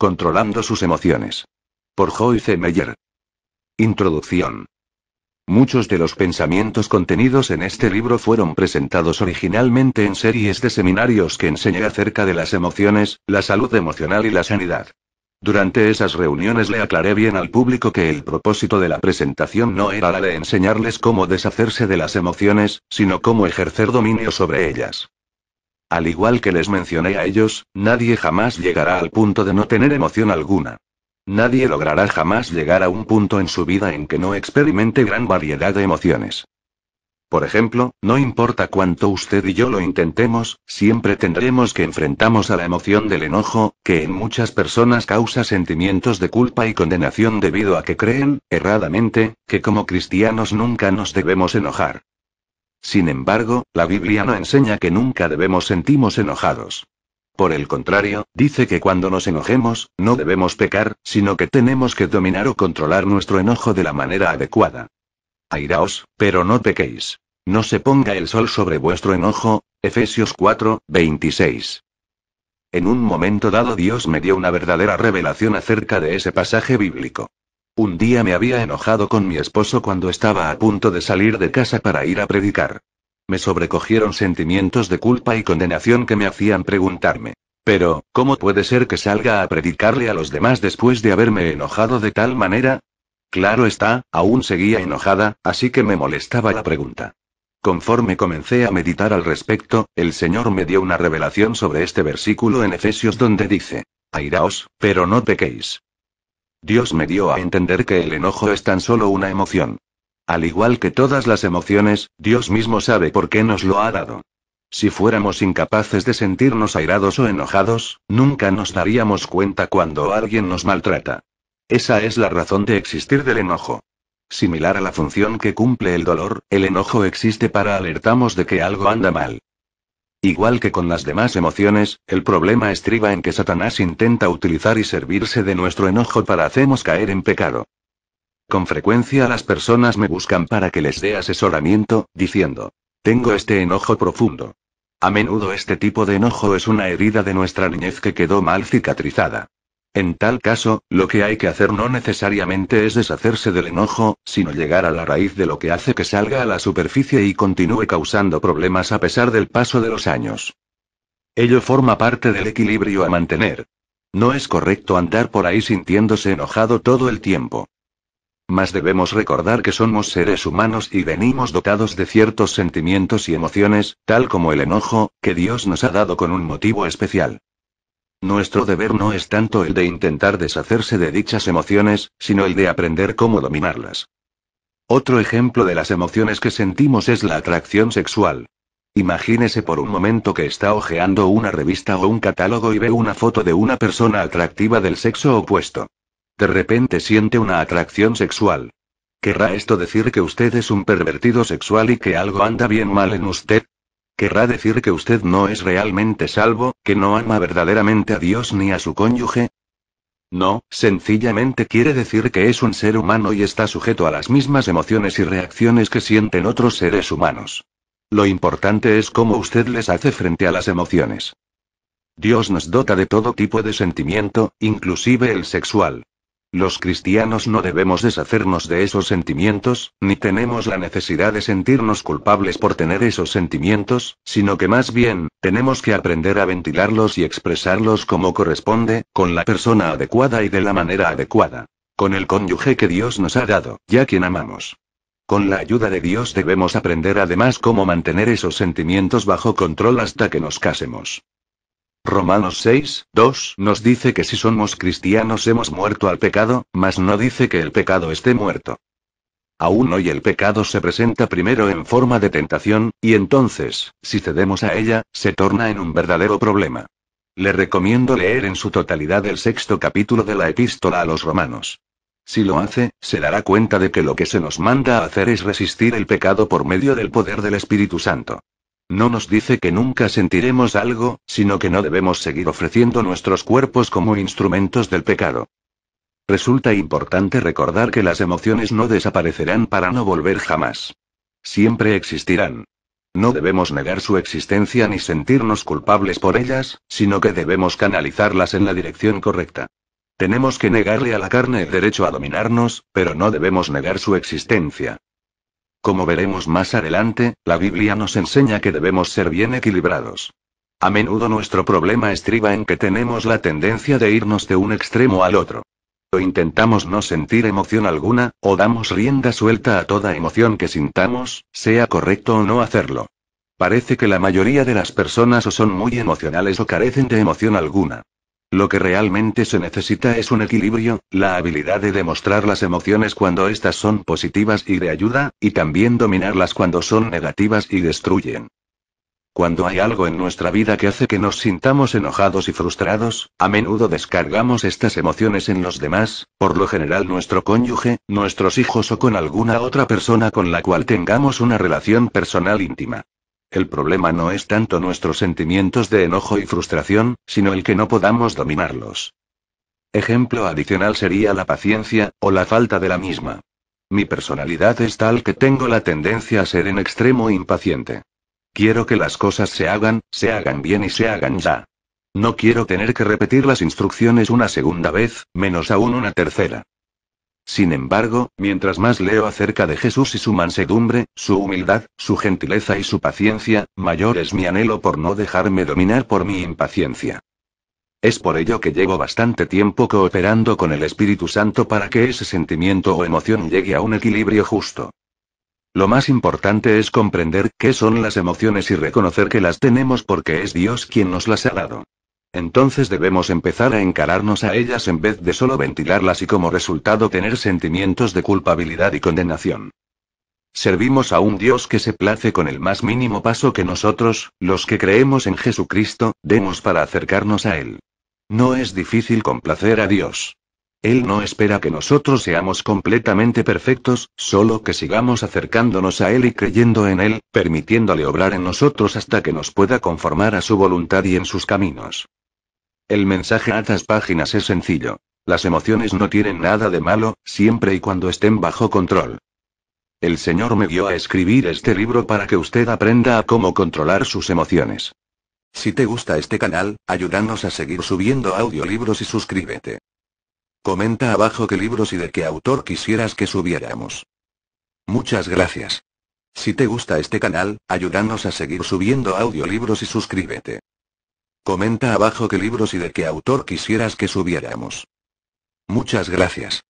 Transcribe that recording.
Controlando sus emociones. Por Joyce Meyer. Introducción. Muchos de los pensamientos contenidos en este libro fueron presentados originalmente en series de seminarios que enseñé acerca de las emociones, la salud emocional y la sanidad. Durante esas reuniones le aclaré bien al público que el propósito de la presentación no era la de enseñarles cómo deshacerse de las emociones, sino cómo ejercer dominio sobre ellas. Al igual que les mencioné a ellos, nadie jamás llegará al punto de no tener emoción alguna. Nadie logrará jamás llegar a un punto en su vida en que no experimente gran variedad de emociones. Por ejemplo, no importa cuánto usted y yo lo intentemos, siempre tendremos que enfrentamos a la emoción del enojo, que en muchas personas causa sentimientos de culpa y condenación debido a que creen, erradamente, que como cristianos nunca nos debemos enojar. Sin embargo, la Biblia no enseña que nunca debemos sentirnos enojados. Por el contrario, dice que cuando nos enojemos, no debemos pecar, sino que tenemos que dominar o controlar nuestro enojo de la manera adecuada. Airaos, pero no pequéis. No se ponga el sol sobre vuestro enojo. Efesios 4, 26. En un momento dado Dios me dio una verdadera revelación acerca de ese pasaje bíblico. Un día me había enojado con mi esposo cuando estaba a punto de salir de casa para ir a predicar. Me sobrecogieron sentimientos de culpa y condenación que me hacían preguntarme. Pero, ¿cómo puede ser que salga a predicarle a los demás después de haberme enojado de tal manera? Claro está, aún seguía enojada, así que me molestaba la pregunta. Conforme comencé a meditar al respecto, el Señor me dio una revelación sobre este versículo en Efesios donde dice, Airaos, pero no pequéis. Dios me dio a entender que el enojo es tan solo una emoción. Al igual que todas las emociones, Dios mismo sabe por qué nos lo ha dado. Si fuéramos incapaces de sentirnos airados o enojados, nunca nos daríamos cuenta cuando alguien nos maltrata. Esa es la razón de existir del enojo. Similar a la función que cumple el dolor, el enojo existe para alertarnos de que algo anda mal. Igual que con las demás emociones, el problema estriba en que Satanás intenta utilizar y servirse de nuestro enojo para hacernos caer en pecado. Con frecuencia las personas me buscan para que les dé asesoramiento, diciendo, tengo este enojo profundo. A menudo este tipo de enojo es una herida de nuestra niñez que quedó mal cicatrizada. En tal caso, lo que hay que hacer no necesariamente es deshacerse del enojo, sino llegar a la raíz de lo que hace que salga a la superficie y continúe causando problemas a pesar del paso de los años. Ello forma parte del equilibrio a mantener. No es correcto andar por ahí sintiéndose enojado todo el tiempo. Mas debemos recordar que somos seres humanos y venimos dotados de ciertos sentimientos y emociones, tal como el enojo, que Dios nos ha dado con un motivo especial. Nuestro deber no es tanto el de intentar deshacerse de dichas emociones, sino el de aprender cómo dominarlas. Otro ejemplo de las emociones que sentimos es la atracción sexual. Imagínese por un momento que está hojeando una revista o un catálogo y ve una foto de una persona atractiva del sexo opuesto. De repente siente una atracción sexual. ¿Querrá esto decir que usted es un pervertido sexual y que algo anda bien mal en usted? Querrá decir que usted no es realmente salvo, que no ama verdaderamente a Dios ni a su cónyuge. No, sencillamente quiere decir que es un ser humano y está sujeto a las mismas emociones y reacciones que sienten otros seres humanos. Lo importante es cómo usted les hace frente a las emociones. Dios nos dota de todo tipo de sentimiento, inclusive el sexual. Los cristianos no debemos deshacernos de esos sentimientos, ni tenemos la necesidad de sentirnos culpables por tener esos sentimientos, sino que más bien, tenemos que aprender a ventilarlos y expresarlos como corresponde, con la persona adecuada y de la manera adecuada. Con el cónyuge que Dios nos ha dado, ya quien amamos. Con la ayuda de Dios debemos aprender además cómo mantener esos sentimientos bajo control hasta que nos casemos. Romanos 6, 2 nos dice que si somos cristianos hemos muerto al pecado, mas no dice que el pecado esté muerto. Aún hoy el pecado se presenta primero en forma de tentación, y entonces, si cedemos a ella, se torna en un verdadero problema. Le recomiendo leer en su totalidad el sexto capítulo de la epístola a los romanos. Si lo hace, se dará cuenta de que lo que se nos manda a hacer es resistir el pecado por medio del poder del Espíritu Santo. No nos dice que nunca sentiremos algo, sino que no debemos seguir ofreciendo nuestros cuerpos como instrumentos del pecado. Resulta importante recordar que las emociones no desaparecerán para no volver jamás. Siempre existirán. No debemos negar su existencia ni sentirnos culpables por ellas, sino que debemos canalizarlas en la dirección correcta. Tenemos que negarle a la carne el derecho a dominarnos, pero no debemos negar su existencia. Como veremos más adelante, la Biblia nos enseña que debemos ser bien equilibrados. A menudo nuestro problema estriba en que tenemos la tendencia de irnos de un extremo al otro. O intentamos no sentir emoción alguna, o damos rienda suelta a toda emoción que sintamos, sea correcto o no hacerlo. Parece que la mayoría de las personas o son muy emocionales o carecen de emoción alguna. Lo que realmente se necesita es un equilibrio, la habilidad de demostrar las emociones cuando éstas son positivas y de ayuda, y también dominarlas cuando son negativas y destruyen. Cuando hay algo en nuestra vida que hace que nos sintamos enojados y frustrados, a menudo descargamos estas emociones en los demás, por lo general nuestro cónyuge, nuestros hijos o con alguna otra persona con la cual tengamos una relación personal íntima. El problema no es tanto nuestros sentimientos de enojo y frustración, sino el que no podamos dominarlos. Ejemplo adicional sería la paciencia, o la falta de la misma. Mi personalidad es tal que tengo la tendencia a ser en extremo impaciente. Quiero que las cosas se hagan, se hagan bien y se hagan ya. No quiero tener que repetir las instrucciones una segunda vez, menos aún una tercera. Sin embargo, mientras más leo acerca de Jesús y su mansedumbre, su humildad, su gentileza y su paciencia, mayor es mi anhelo por no dejarme dominar por mi impaciencia. Es por ello que llevo bastante tiempo cooperando con el Espíritu Santo para que ese sentimiento o emoción llegue a un equilibrio justo. Lo más importante es comprender qué son las emociones y reconocer que las tenemos porque es Dios quien nos las ha dado. Entonces debemos empezar a encararnos a ellas en vez de solo ventilarlas y como resultado tener sentimientos de culpabilidad y condenación. Servimos a un Dios que se place con el más mínimo paso que nosotros, los que creemos en Jesucristo, demos para acercarnos a Él. No es difícil complacer a Dios. Él no espera que nosotros seamos completamente perfectos, solo que sigamos acercándonos a Él y creyendo en Él, permitiéndole obrar en nosotros hasta que nos pueda conformar a su voluntad y en sus caminos. El mensaje a estas páginas es sencillo. Las emociones no tienen nada de malo, siempre y cuando estén bajo control. El Señor me dio a escribir este libro para que usted aprenda a cómo controlar sus emociones. Si te gusta este canal, ayúdanos a seguir subiendo audiolibros y suscríbete. Comenta abajo qué libros y de qué autor quisieras que subiéramos. Muchas gracias. Si te gusta este canal, ayúdanos a seguir subiendo audiolibros y suscríbete. Comenta abajo qué libros y de qué autor quisieras que subiéramos. Muchas gracias.